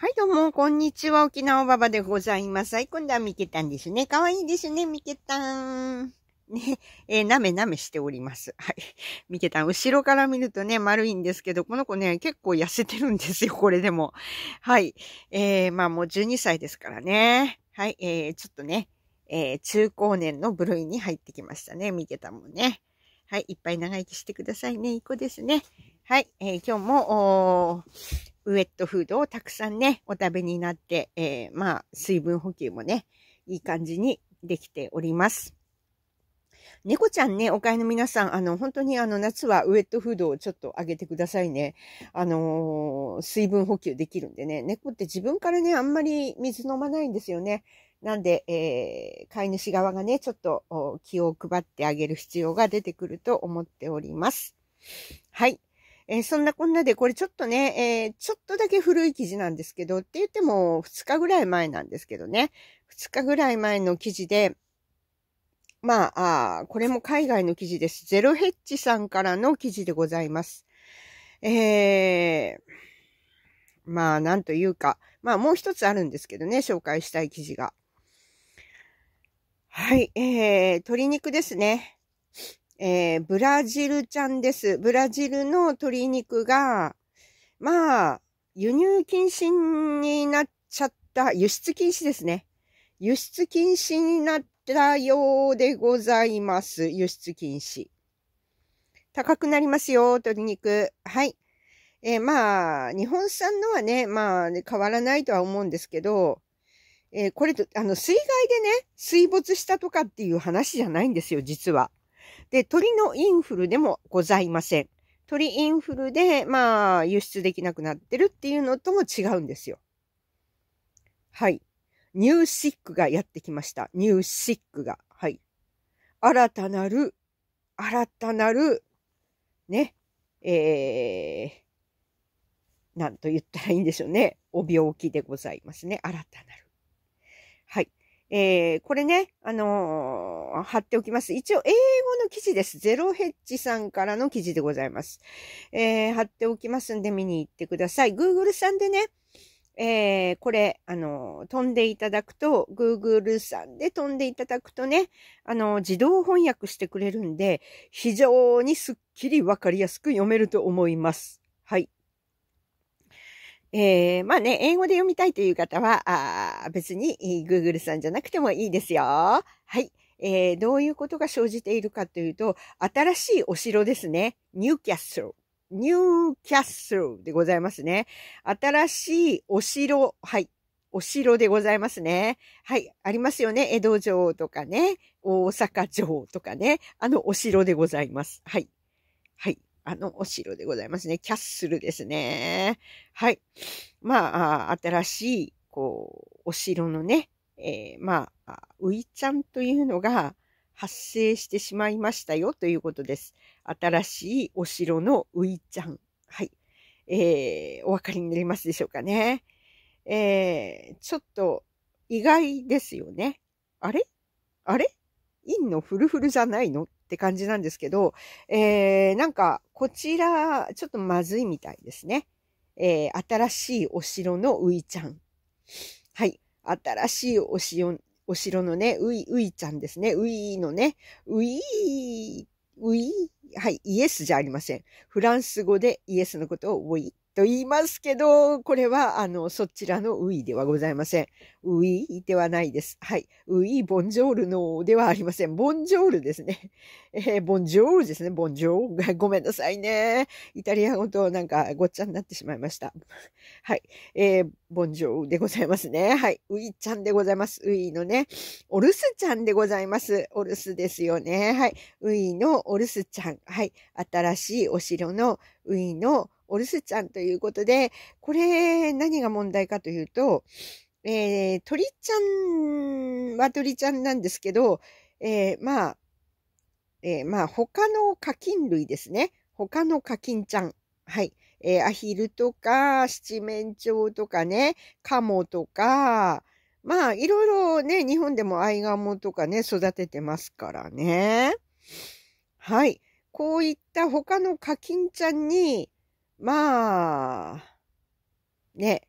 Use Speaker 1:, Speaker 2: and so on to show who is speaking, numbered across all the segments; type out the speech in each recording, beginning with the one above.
Speaker 1: はい、どうも、こんにちは。沖縄ばばでございます。はい、今度はミケたんですね。かわいいですね、ミケたン。ね、えー、なめなめしております。はい。ミケたン、後ろから見るとね、丸いんですけど、この子ね、結構痩せてるんですよ、これでも。はい。えー、まあもう12歳ですからね。はい、えー、ちょっとね、えー、中高年の部類に入ってきましたね、ミケたんもね。はい、いっぱい長生きしてくださいね、いい子ですね。はい、えー、今日も、おウェットフードをたくさんね、お食べになって、えー、まあ、水分補給もね、いい感じにできております。猫ちゃんね、お飼いの皆さん、あの、本当にあの、夏はウエットフードをちょっとあげてくださいね。あのー、水分補給できるんでね。猫って自分からね、あんまり水飲まないんですよね。なんで、えー、飼い主側がね、ちょっと気を配ってあげる必要が出てくると思っております。はい。えー、そんなこんなで、これちょっとね、えー、ちょっとだけ古い記事なんですけど、って言っても2日ぐらい前なんですけどね、2日ぐらい前の記事で、まあ、あこれも海外の記事です。ゼロヘッジさんからの記事でございます。えー、まあ、なんというか、まあ、もう一つあるんですけどね、紹介したい記事が。はい、えー、鶏肉ですね。えー、ブラジルちゃんです。ブラジルの鶏肉が、まあ、輸入禁止になっちゃった、輸出禁止ですね。輸出禁止になったようでございます。輸出禁止。高くなりますよ、鶏肉。はい。えー、まあ、日本産のはね、まあ、変わらないとは思うんですけど、えー、これと、あの、水害でね、水没したとかっていう話じゃないんですよ、実は。で、鳥のインフルでもございません。鳥インフルで、まあ、輸出できなくなってるっていうのとも違うんですよ。はい。ニューシックがやってきました。ニューシックが。はい。新たなる、新たなる、ね、えー、なんと言ったらいいんでしょうね。お病気でございますね。新たなる。えー、これね、あのー、貼っておきます。一応、英語の記事です。ゼロヘッジさんからの記事でございます。えー、貼っておきますんで見に行ってください。Google さんでね、えー、これ、あの、飛んでいただくと、Google さんで飛んでいただくとね、あの、自動翻訳してくれるんで、非常にすっきりわかりやすく読めると思います。はい。えー、まあね、英語で読みたいという方は、あ別に Google さんじゃなくてもいいですよ。はい。えー、どういうことが生じているかというと、新しいお城ですね。ニューキャッスル。ニューキャッスルでございますね。新しいお城。はい。お城でございますね。はい。ありますよね。江戸城とかね。大阪城とかね。あのお城でございます。はい。はい。あのお城でございますね。キャッスルですね。はい。まあ、新しい、こう、お城のね、えー、まあ、ウイちゃんというのが発生してしまいましたよということです。新しいお城のウイちゃん。はい。えー、お分かりになりますでしょうかね。えー、ちょっと意外ですよね。あれあれインのフルフルじゃないのっって感じなんですけど、えー、なんか、こちら、ちょっとまずいみたいですね。えー、新しいお城のういちゃん。はい。新しいお城、お城のね、うい、ういちゃんですね。ういのね、うい、うい、はい、イエスじゃありません。フランス語でイエスのことをウィと言いますけど、これは、あの、そちらのウイではございません。ウイではないです。はい。ウイ、ボンジョールのではありません。ボンジョールですね。えー、ボンジョールですね。ボンジョール。ごめんなさいね。イタリア語となんかごっちゃになってしまいました。はい。えー、ボンジョールでございますね。はい。ウイちゃんでございます。ウイのね、お留守ちゃんでございます。お留守ですよね。はい。ウイのお留守ちゃん。はい。新しいお城のウイのお留守ちゃんということで、これ何が問題かというと、えー、鳥ちゃんは鳥ちゃんなんですけど、えー、まあ、えー、まあ、他の課金類ですね。他の課金ちゃん。はい。えー、アヒルとか、七面鳥とかね、カモとか、まあ、いろいろね、日本でもアイガモとかね、育ててますからね。はい。こういった他の課金ちゃんに、まあ、ね、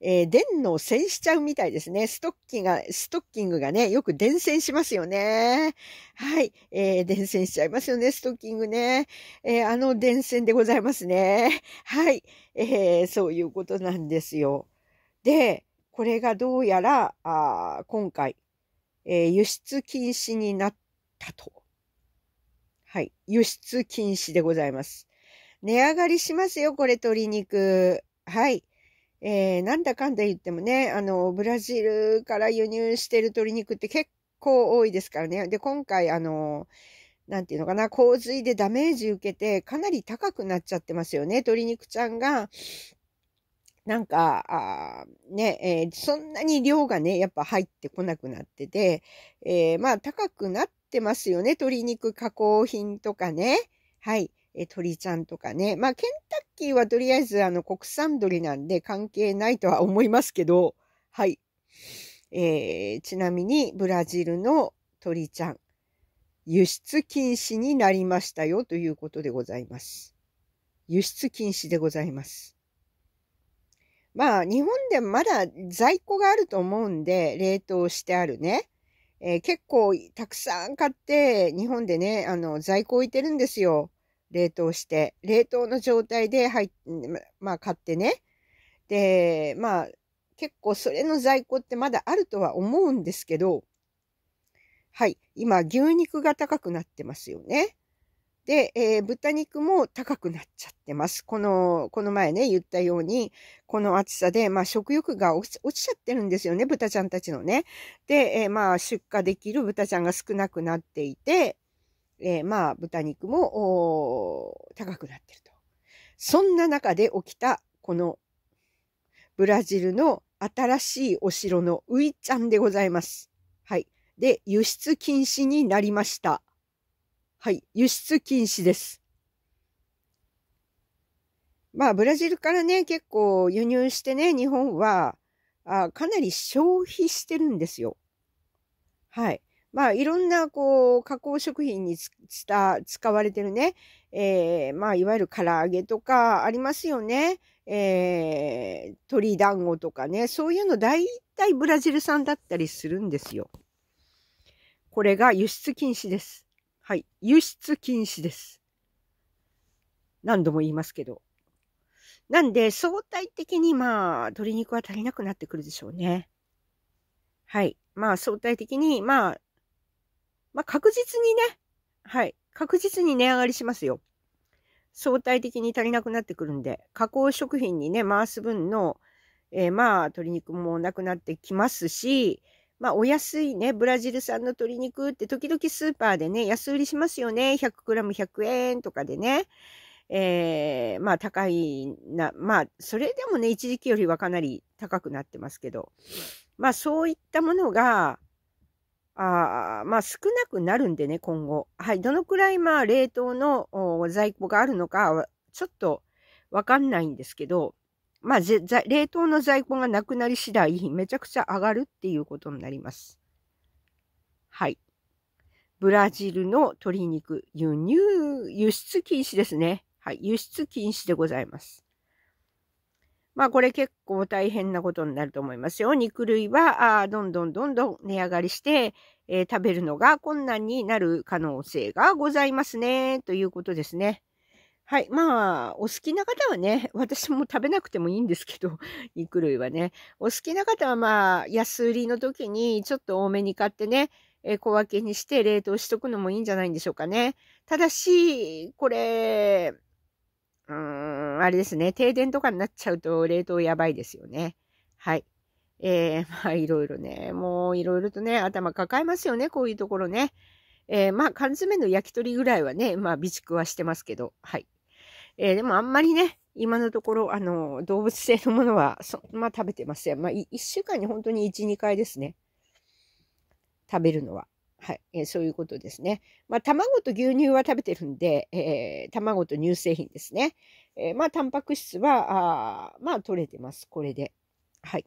Speaker 1: えー、電の戦しちゃうみたいですね。ストッキングが、ストッキングがね、よく伝染しますよね。はい。えー、伝染しちゃいますよね、ストッキングね。えー、あの電線でございますね。はい。えー、そういうことなんですよ。で、これがどうやら、あ今回、えー、輸出禁止になったと。はい。輸出禁止でございます。値上がりしますよ、これ鶏肉。はい。えー、なんだかんだ言ってもね、あの、ブラジルから輸入してる鶏肉って結構多いですからね。で、今回、あの、なんていうのかな、洪水でダメージ受けて、かなり高くなっちゃってますよね。鶏肉ちゃんが、なんか、ね、えー、そんなに量がね、やっぱ入ってこなくなってて、えー、まあ高くなってますよね。鶏肉加工品とかね。はい。え鳥ちゃんとかね。まあ、ケンタッキーはとりあえずあの国産鳥なんで関係ないとは思いますけど、はい。えー、ちなみにブラジルの鳥ちゃん、輸出禁止になりましたよということでございます。輸出禁止でございます。まあ、日本でまだ在庫があると思うんで、冷凍してあるね。えー、結構たくさん買って、日本でね、あの、在庫置いてるんですよ。冷凍して、冷凍の状態で入っ、まあ買ってね。で、まあ結構それの在庫ってまだあるとは思うんですけど、はい、今牛肉が高くなってますよね。で、えー、豚肉も高くなっちゃってます。この、この前ね、言ったように、この暑さで、まあ、食欲が落ちちゃってるんですよね、豚ちゃんたちのね。で、えー、まあ、出荷できる豚ちゃんが少なくなっていて、えー、まあ、豚肉も高くなってると。そんな中で起きた、このブラジルの新しいお城のウイちゃんでございます。はい。で、輸出禁止になりました。はい。輸出禁止です。まあ、ブラジルからね、結構輸入してね、日本は、あかなり消費してるんですよ。はい。まあ、いろんな、こう、加工食品に使われてるね、えー、まあ、いわゆる唐揚げとかありますよね。えー、鶏団子とかね、そういうの大体ブラジル産だったりするんですよ。これが輸出禁止です。はい。輸出禁止です。何度も言いますけど。なんで、相対的にまあ、鶏肉は足りなくなってくるでしょうね。はい。まあ、相対的に、まあ、まあ、確実にね、はい、確実に値上がりしますよ。相対的に足りなくなってくるんで、加工食品にね、回す分の、えー、まあ、鶏肉もなくなってきますし、まあ、お安いね、ブラジル産の鶏肉って時々スーパーでね、安売りしますよね。100g100 円とかでね。えー、まあ、高いな、まあ、それでもね、一時期よりはかなり高くなってますけど、まあ、そういったものが、あまあ少なくなるんでね、今後。はい。どのくらいまあ冷凍の在庫があるのか、ちょっとわかんないんですけど、まあ冷凍の在庫がなくなり次第、めちゃくちゃ上がるっていうことになります。はい。ブラジルの鶏肉、輸入、輸出禁止ですね。はい。輸出禁止でございます。まあこれ結構大変なことになると思いますよ。肉類はあどんどんどんどん値上がりして、えー、食べるのが困難になる可能性がございますね、ということですね。はい。まあ、お好きな方はね、私も食べなくてもいいんですけど、肉類はね。お好きな方はまあ、安売りの時にちょっと多めに買ってね、え小分けにして冷凍しとくのもいいんじゃないんでしょうかね。ただし、これ、うーん、あれですね、停電とかになっちゃうと冷凍やばいですよね。はい。えー、まあいろいろね、もういろいろとね、頭抱えますよね、こういうところね。えー、まあ缶詰の焼き鳥ぐらいはね、まあ備蓄はしてますけど、はい。えー、でもあんまりね、今のところ、あの、動物性のものは、そまあ食べてません。まあ1週間に本当に1、2回ですね。食べるのは。はい、えー、そういうことですね。まあ、卵と牛乳は食べてるんで、えー、卵と乳製品ですね。えー、まあ、タンパク質は、あまあ、取れてます。これで。はい。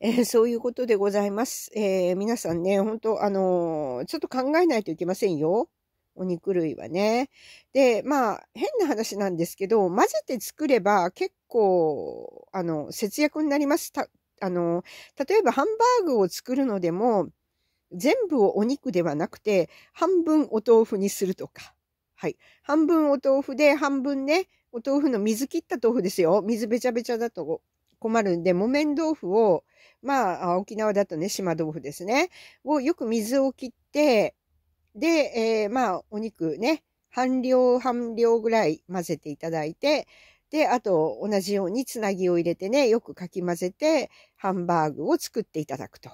Speaker 1: えー、そういうことでございます。えー、皆さんね、本当あのー、ちょっと考えないといけませんよ。お肉類はね。で、まあ、変な話なんですけど、混ぜて作れば結構、あの、節約になります。た、あの、例えばハンバーグを作るのでも、全部をお肉ではなくて、半分お豆腐にするとか。はい。半分お豆腐で、半分ね、お豆腐の水切った豆腐ですよ。水べちゃべちゃだと困るんで、木綿豆腐を、まあ、沖縄だとね、島豆腐ですね。をよく水を切って、で、えー、まあ、お肉ね、半量半量ぐらい混ぜていただいて、で、あと同じようにつなぎを入れてね、よくかき混ぜて、ハンバーグを作っていただくと。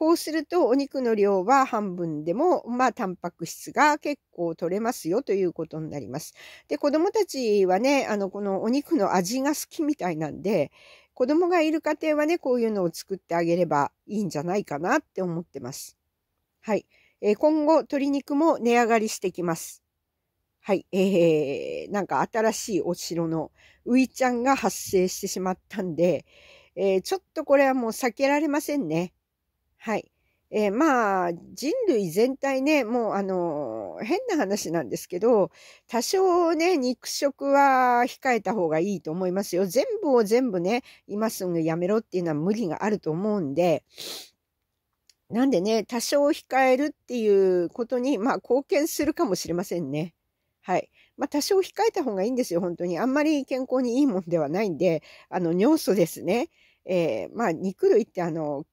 Speaker 1: こうするとお肉の量は半分でも、まあ、タンパク質が結構取れますよということになります。で、子供たちはね、あの、このお肉の味が好きみたいなんで、子供がいる家庭はね、こういうのを作ってあげればいいんじゃないかなって思ってます。はい。えー、今後、鶏肉も値上がりしてきます。はい。えー、なんか新しいお城のウイちゃんが発生してしまったんで、えー、ちょっとこれはもう避けられませんね。はい。えー、まあ、人類全体ね、もうあのー、変な話なんですけど、多少ね、肉食は控えた方がいいと思いますよ。全部を全部ね、今すぐやめろっていうのは無理があると思うんで、なんでね、多少控えるっていうことに、まあ、貢献するかもしれませんね。はい。まあ、多少控えた方がいいんですよ、本当に。あんまり健康にいいもんではないんで、あの、尿素ですね。えー、まあ、肉類ってあの、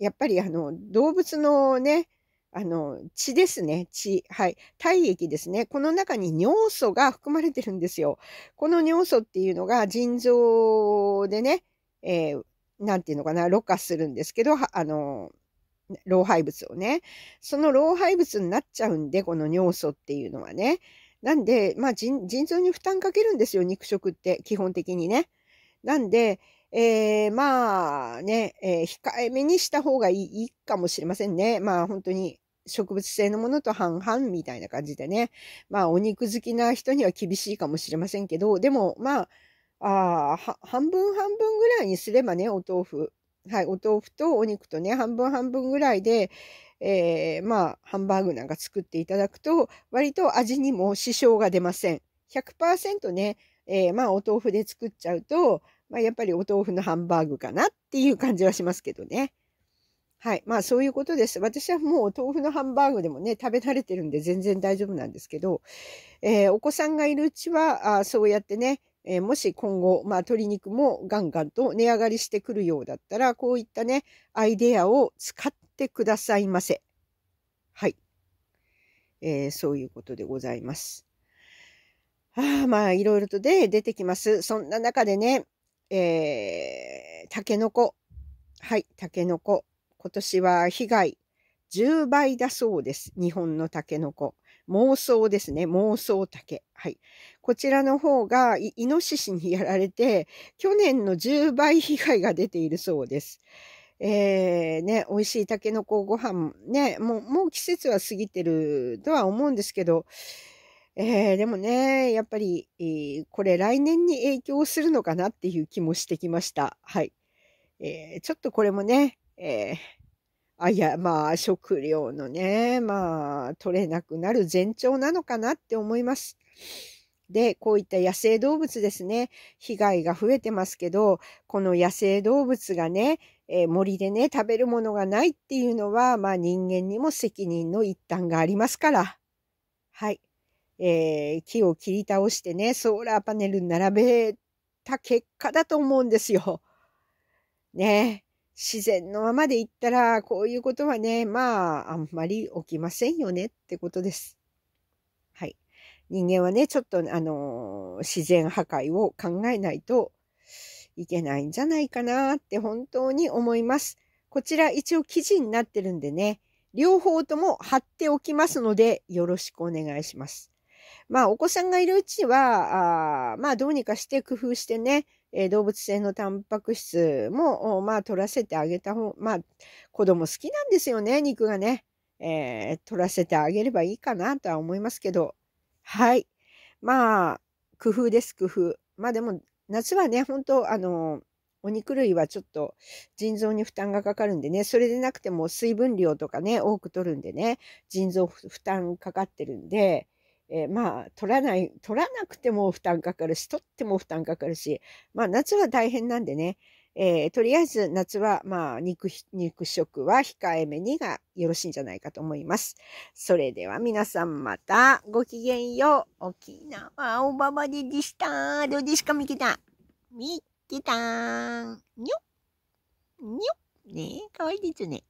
Speaker 1: やっぱりあの、動物のね、あの、血ですね。血。はい。体液ですね。この中に尿素が含まれてるんですよ。この尿素っていうのが腎臓でね、えー、なんていうのかな、ろ過するんですけど、あの、老廃物をね。その老廃物になっちゃうんで、この尿素っていうのはね。なんで、まあ腎、腎臓に負担かけるんですよ、肉食って、基本的にね。なんで、えー、まあね、えー、控えめにした方がいいかもしれませんね。まあ本当に植物性のものと半々みたいな感じでね。まあお肉好きな人には厳しいかもしれませんけど、でもまあ、あ半分半分ぐらいにすればね、お豆腐。はい、お豆腐とお肉とね、半分半分ぐらいで、えー、まあ、ハンバーグなんか作っていただくと、割と味にも支障が出ません。100%ね、えー、まあ、お豆腐で作っちゃうと、まあ、やっぱりお豆腐のハンバーグかなっていう感じはしますけどね。はい。まあそういうことです。私はもう豆腐のハンバーグでもね、食べ慣れてるんで全然大丈夫なんですけど、えー、お子さんがいるうちは、あそうやってね、えー、もし今後、まあ、鶏肉もガンガンと値上がりしてくるようだったら、こういったね、アイデアを使ってくださいませ。はい。えー、そういうことでございます。あまあ、いろいろとで出てきます。そんな中でね、えー、タケノコ。はい、タケノコ。今年は被害10倍だそうです。日本のタケノコ。妄想ですね。妄想竹。はい。こちらの方がイ、ノシシにやられて、去年の10倍被害が出ているそうです。えー、ね、美味しいタケノコご飯ね、もう、もう季節は過ぎてるとは思うんですけど、えー、でもね、やっぱり、えー、これ来年に影響するのかなっていう気もしてきました。はい。えー、ちょっとこれもね、えー、あ、いや、まあ、食料のね、まあ、取れなくなる前兆なのかなって思います。で、こういった野生動物ですね、被害が増えてますけど、この野生動物がね、えー、森でね、食べるものがないっていうのは、まあ人間にも責任の一端がありますから。はい。えー、木を切り倒してね、ソーラーパネル並べた結果だと思うんですよ。ね自然のままでいったら、こういうことはね、まあ、あんまり起きませんよねってことです。はい。人間はね、ちょっと、あの自然破壊を考えないといけないんじゃないかなって本当に思います。こちら一応記事になってるんでね、両方とも貼っておきますので、よろしくお願いします。まあ、お子さんがいるうちは、あまあ、どうにかして工夫してね、えー、動物性のタンパク質も、まあ、取らせてあげた方、まあ、子供好きなんですよね、肉がね。えー、取らせてあげればいいかなとは思いますけど。はい。まあ、工夫です、工夫。まあでも、夏はね、本当あの、お肉類はちょっと腎臓に負担がかかるんでね、それでなくても水分量とかね、多く取るんでね、腎臓負担かかってるんで、えー、まあ、取らない、取らなくても負担かかるし、取っても負担かかるし、まあ、夏は大変なんでね、えー、とりあえず夏は、まあ、肉、肉食は控えめにがよろしいんじゃないかと思います。それでは皆さんまたごきげんよう。沖縄おばばででした。どうですかみきた。みきたん。にょ。にょ。ねえ、かわいいですね。